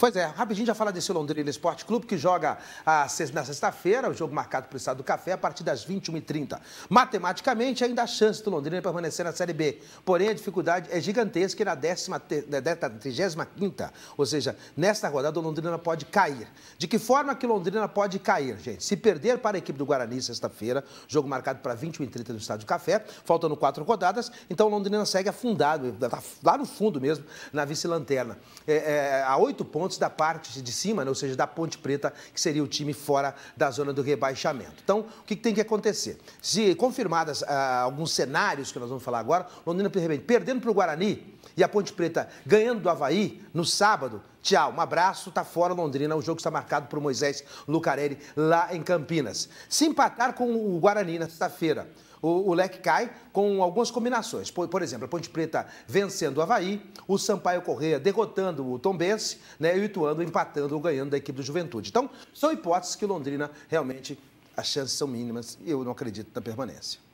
Pois é, rapidinho já falar desse Londrina Esporte Clube que joga ah, na sexta-feira, o jogo marcado para o Estado do Café, a partir das 21h30. Matematicamente, ainda há chance do Londrina permanecer na Série B. Porém, a dificuldade é gigantesca e na 35 ou seja, nesta rodada o Londrina pode cair. De que forma que Londrina pode cair, gente? Se perder para a equipe do Guarani sexta-feira, jogo marcado para 21h30 do Estádio do Café, faltando quatro rodadas, então o Londrina segue afundado, está lá no fundo mesmo, na vice-lanterna. É, é, a oito pontos pontos da parte de cima, né? ou seja, da Ponte Preta, que seria o time fora da zona do rebaixamento. Então, o que, tem que acontecer? Se confirmadas ah, alguns cenários que nós vamos falar agora, Londrina, de repente, perdendo para o Guarani, e a Ponte Preta ganhando do Havaí no sábado. Tchau, um abraço, tá fora Londrina. O jogo está marcado por Moisés Lucarelli lá em Campinas. Se empatar com o Guarani na sexta-feira, o, o, leque cai com algumas combinações. Por, por, exemplo, a Ponte Preta vencendo o Havaí, o Sampaio Correia derrotando o Tombense né, e o Ituano empatando ou ganhando da equipe do Juventude. Então, são hipóteses que Londrina realmente as chances são mínimas e eu não acredito na permanência.